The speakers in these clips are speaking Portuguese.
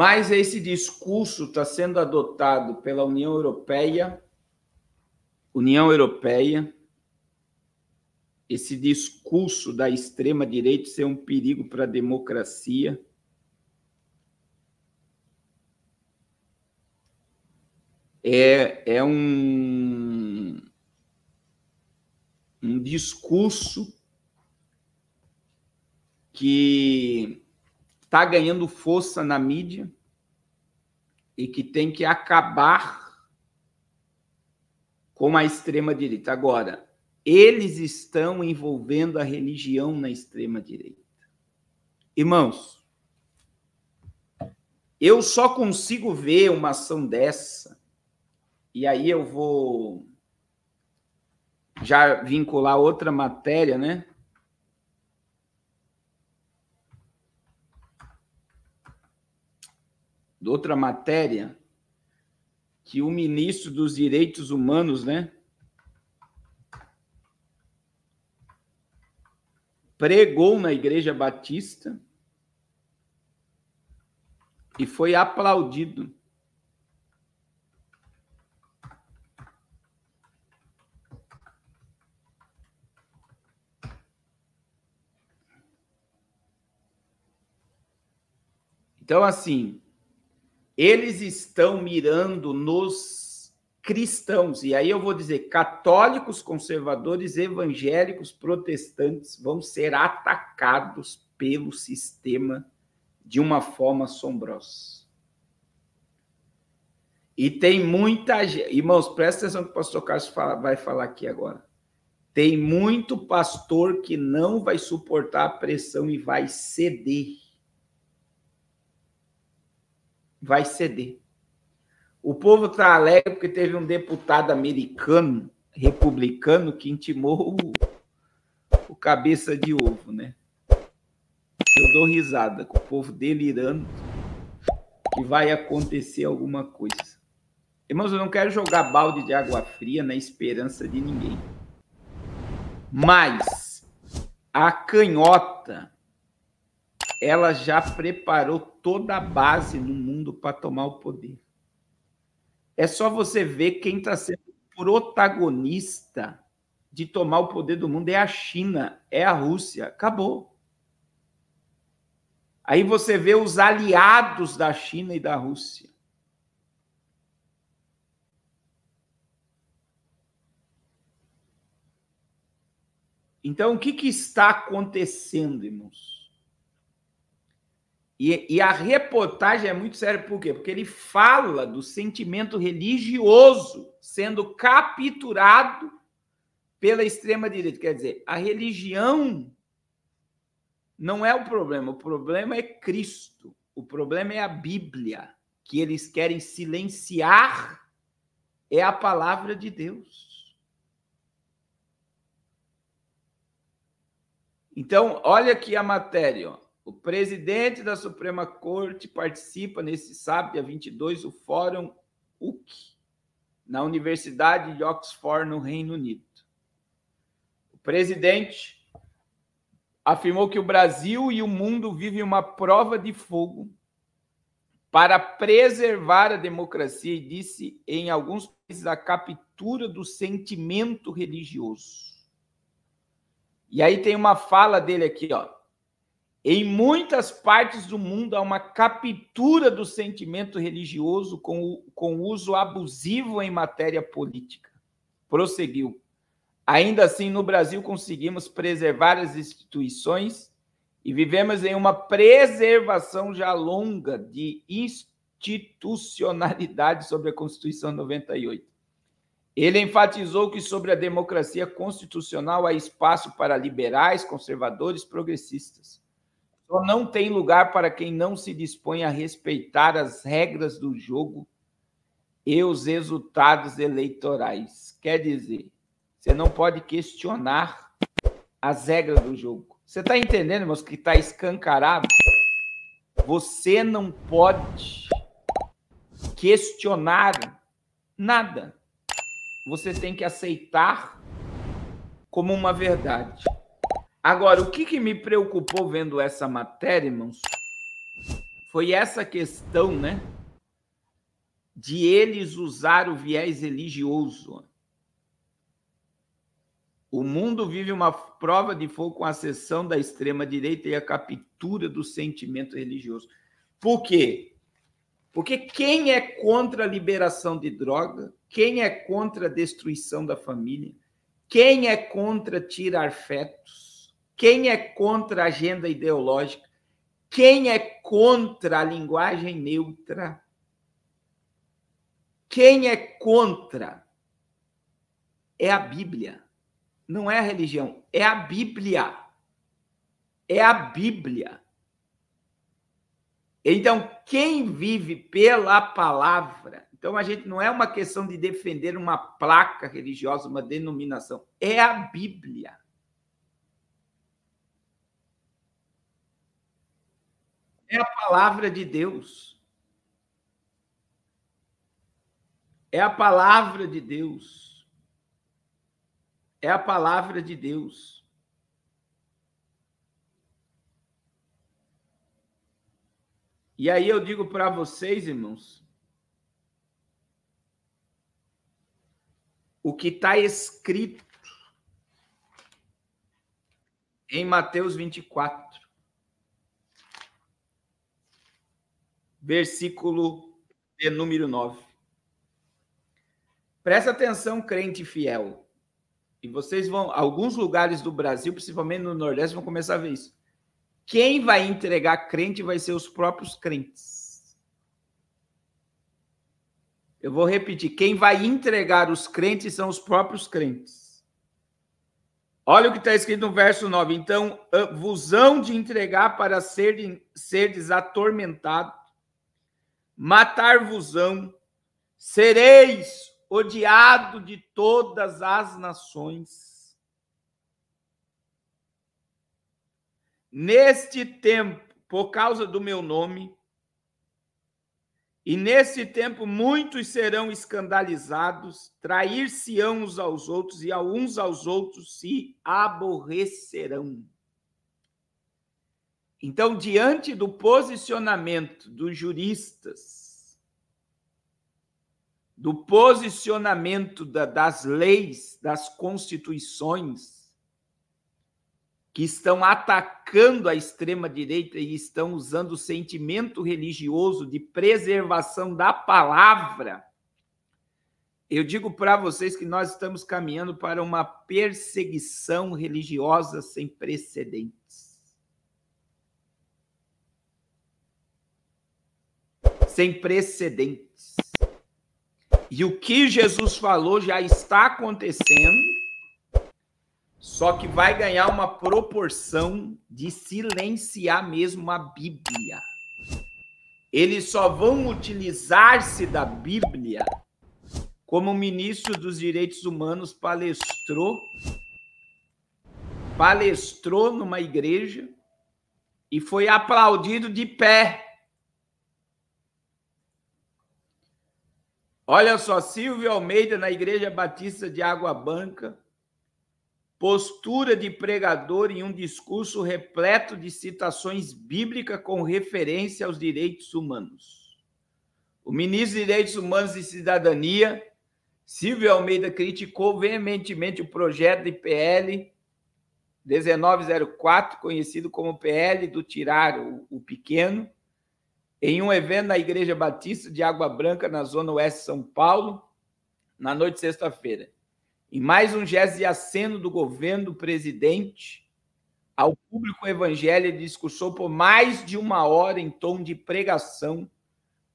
Mas esse discurso está sendo adotado pela União Europeia, União Europeia, esse discurso da extrema direita ser um perigo para a democracia. É, é um, um discurso que está ganhando força na mídia, e que tem que acabar com a extrema-direita. Agora, eles estão envolvendo a religião na extrema-direita. Irmãos, eu só consigo ver uma ação dessa, e aí eu vou já vincular outra matéria, né? de outra matéria, que o ministro dos Direitos Humanos, né? Pregou na Igreja Batista e foi aplaudido. Então, assim, eles estão mirando nos cristãos, e aí eu vou dizer: católicos, conservadores, evangélicos, protestantes vão ser atacados pelo sistema de uma forma assombrosa. E tem muita gente. Irmãos, presta atenção que o pastor Carlos vai falar aqui agora. Tem muito pastor que não vai suportar a pressão e vai ceder vai ceder. O povo está alegre porque teve um deputado americano, republicano, que intimou o, o cabeça de ovo, né? Eu dou risada com o povo delirando que vai acontecer alguma coisa. Irmãos, eu não quero jogar balde de água fria na esperança de ninguém. Mas a canhota ela já preparou toda a base no mundo para tomar o poder. É só você ver quem está sendo protagonista de tomar o poder do mundo é a China, é a Rússia. Acabou. Aí você vê os aliados da China e da Rússia. Então, o que, que está acontecendo, irmãos? E, e a reportagem é muito séria, por quê? Porque ele fala do sentimento religioso sendo capturado pela extrema-direita. Quer dizer, a religião não é o problema, o problema é Cristo, o problema é a Bíblia, que eles querem silenciar é a palavra de Deus. Então, olha aqui a matéria. Ó. O presidente da Suprema Corte participa nesse sábado, dia 22, o Fórum UC, na Universidade de Oxford, no Reino Unido. O presidente afirmou que o Brasil e o mundo vivem uma prova de fogo para preservar a democracia e disse em alguns países a captura do sentimento religioso. E aí tem uma fala dele aqui, ó. Em muitas partes do mundo há uma captura do sentimento religioso com, o, com uso abusivo em matéria política. Prosseguiu. Ainda assim, no Brasil, conseguimos preservar as instituições e vivemos em uma preservação já longa de institucionalidade sobre a Constituição 98. Ele enfatizou que sobre a democracia constitucional há espaço para liberais, conservadores, progressistas só não tem lugar para quem não se dispõe a respeitar as regras do jogo e os resultados eleitorais. Quer dizer, você não pode questionar as regras do jogo. Você está entendendo, meus que está escancarado? Você não pode questionar nada. Você tem que aceitar como uma verdade. Agora, o que, que me preocupou vendo essa matéria, irmãos, foi essa questão, né? De eles usar o viés religioso. O mundo vive uma prova de fogo com a ascensão da extrema-direita e a captura do sentimento religioso. Por quê? Porque quem é contra a liberação de droga, quem é contra a destruição da família, quem é contra tirar fetos, quem é contra a agenda ideológica, quem é contra a linguagem neutra, quem é contra é a Bíblia, não é a religião, é a Bíblia. É a Bíblia. Então, quem vive pela palavra, então a gente não é uma questão de defender uma placa religiosa, uma denominação, é a Bíblia. É a palavra de Deus. É a palavra de Deus. É a palavra de Deus. E aí eu digo para vocês, irmãos, o que está escrito em Mateus 24. versículo de número 9. Presta atenção, crente fiel. E vocês vão, alguns lugares do Brasil, principalmente no Nordeste, vão começar a ver isso. Quem vai entregar crente vai ser os próprios crentes. Eu vou repetir: quem vai entregar os crentes são os próprios crentes. Olha o que está escrito no verso 9. Então, vos hão de entregar para serem, ser atormentados matar-vos-ão, sereis odiado de todas as nações. Neste tempo, por causa do meu nome, e nesse tempo muitos serão escandalizados, trair-se-ão uns aos outros, e a uns aos outros se aborrecerão. Então, diante do posicionamento dos juristas, do posicionamento da, das leis, das constituições, que estão atacando a extrema-direita e estão usando o sentimento religioso de preservação da palavra, eu digo para vocês que nós estamos caminhando para uma perseguição religiosa sem precedentes. sem precedentes. E o que Jesus falou já está acontecendo, só que vai ganhar uma proporção de silenciar mesmo a Bíblia. Eles só vão utilizar-se da Bíblia, como o ministro dos Direitos Humanos palestrou, palestrou numa igreja e foi aplaudido de pé Olha só, Silvio Almeida na Igreja Batista de Água Branca, postura de pregador em um discurso repleto de citações bíblicas com referência aos direitos humanos. O ministro de Direitos Humanos e Cidadania, Silvio Almeida, criticou veementemente o projeto de PL 1904, conhecido como PL do Tirar o Pequeno, em um evento na Igreja Batista de Água Branca, na Zona Oeste de São Paulo, na noite de sexta-feira. Em mais um gesto de aceno do governo do presidente ao público evangélico, discursou por mais de uma hora em tom de pregação,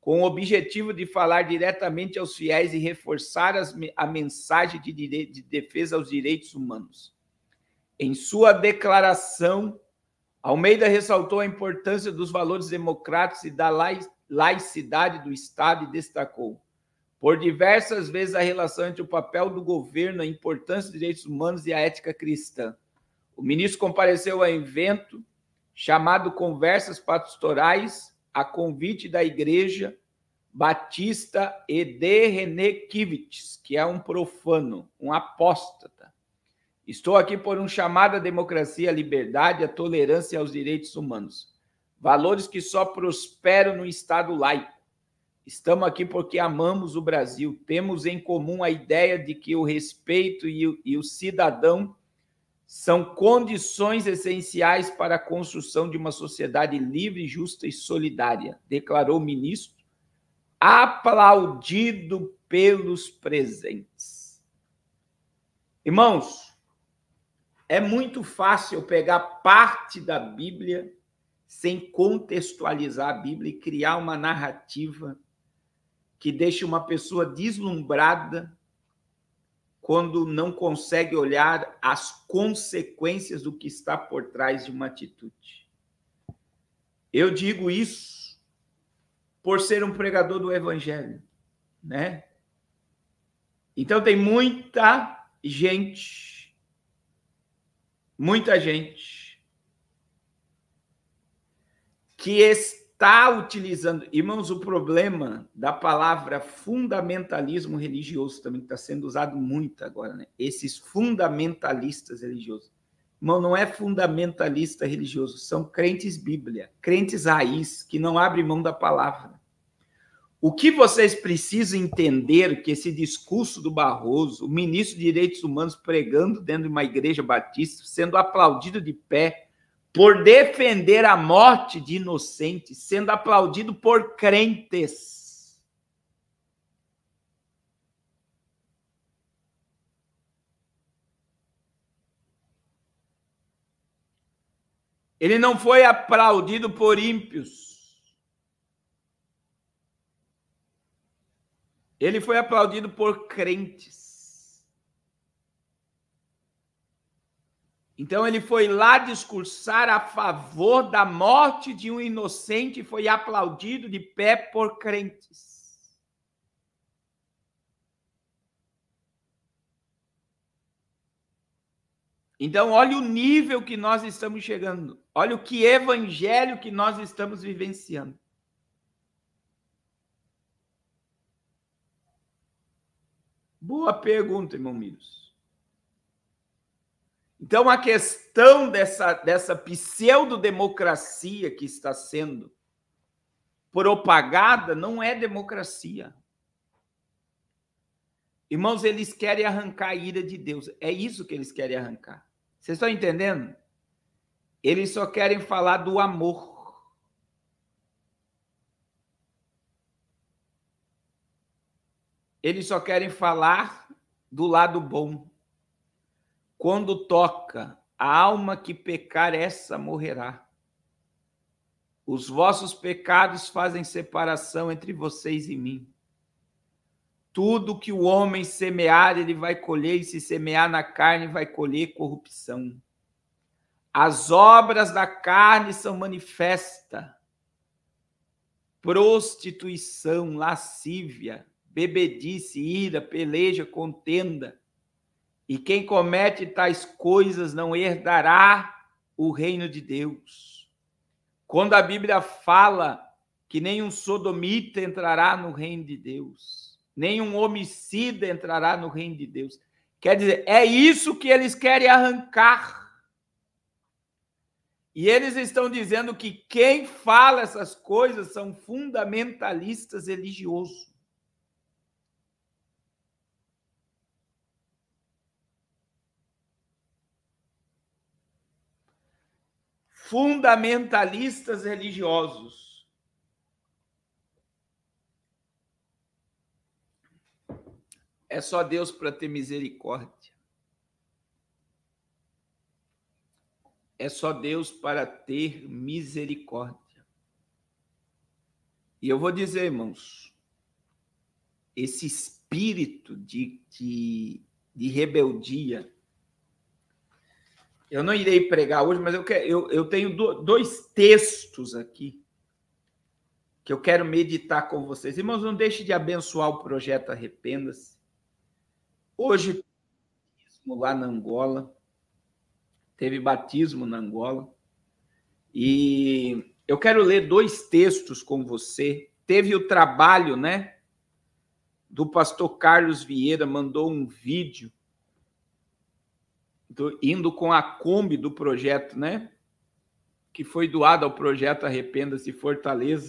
com o objetivo de falar diretamente aos fiéis e reforçar as, a mensagem de, de defesa aos direitos humanos. Em sua declaração, Almeida ressaltou a importância dos valores democráticos e da laicidade do Estado e destacou, por diversas vezes, a relação entre o papel do governo, a importância dos direitos humanos e a ética cristã. O ministro compareceu a evento chamado Conversas Pastorais, a convite da Igreja Batista Ede René Kivitz, que é um profano, um apóstata, Estou aqui por um chamado à democracia, à liberdade, à tolerância e aos direitos humanos. Valores que só prosperam no Estado laico. Estamos aqui porque amamos o Brasil. Temos em comum a ideia de que o respeito e o, e o cidadão são condições essenciais para a construção de uma sociedade livre, justa e solidária, declarou o ministro, aplaudido pelos presentes. Irmãos, é muito fácil pegar parte da Bíblia sem contextualizar a Bíblia e criar uma narrativa que deixa uma pessoa deslumbrada quando não consegue olhar as consequências do que está por trás de uma atitude. Eu digo isso por ser um pregador do evangelho, né? Então tem muita gente muita gente que está utilizando. Irmãos, o problema da palavra fundamentalismo religioso também está sendo usado muito agora, né? Esses fundamentalistas religiosos. Irmão, não é fundamentalista religioso, são crentes Bíblia, crentes raiz, que não abrem mão da palavra. O que vocês precisam entender que esse discurso do Barroso, o ministro de Direitos Humanos pregando dentro de uma igreja batista, sendo aplaudido de pé por defender a morte de inocentes, sendo aplaudido por crentes. Ele não foi aplaudido por ímpios. Ele foi aplaudido por crentes. Então ele foi lá discursar a favor da morte de um inocente e foi aplaudido de pé por crentes. Então, olha o nível que nós estamos chegando, olha o que evangelho que nós estamos vivenciando. Boa pergunta, irmão Miros. Então, a questão dessa, dessa pseudo-democracia que está sendo propagada não é democracia. Irmãos, eles querem arrancar a ira de Deus. É isso que eles querem arrancar. Vocês estão entendendo? Eles só querem falar do amor. Eles só querem falar do lado bom. Quando toca, a alma que pecar, essa morrerá. Os vossos pecados fazem separação entre vocês e mim. Tudo que o homem semear, ele vai colher, e se semear na carne, vai colher corrupção. As obras da carne são manifesta: prostituição, lascívia, bebedice, ira, peleja, contenda. E quem comete tais coisas não herdará o reino de Deus. Quando a Bíblia fala que nenhum sodomita entrará no reino de Deus, nenhum homicida entrará no reino de Deus. Quer dizer, é isso que eles querem arrancar. E eles estão dizendo que quem fala essas coisas são fundamentalistas religiosos. fundamentalistas religiosos. É só Deus para ter misericórdia. É só Deus para ter misericórdia. E eu vou dizer, irmãos, esse espírito de, de, de rebeldia, eu não irei pregar hoje, mas eu, quero, eu, eu tenho dois textos aqui que eu quero meditar com vocês. Irmãos, não deixe de abençoar o projeto Arrependas. Hoje, lá na Angola, teve batismo na Angola, e eu quero ler dois textos com você. Teve o trabalho, né, do pastor Carlos Vieira, mandou um vídeo do, indo com a Kombi do projeto, né? Que foi doada ao projeto Arrependa-se Fortaleza.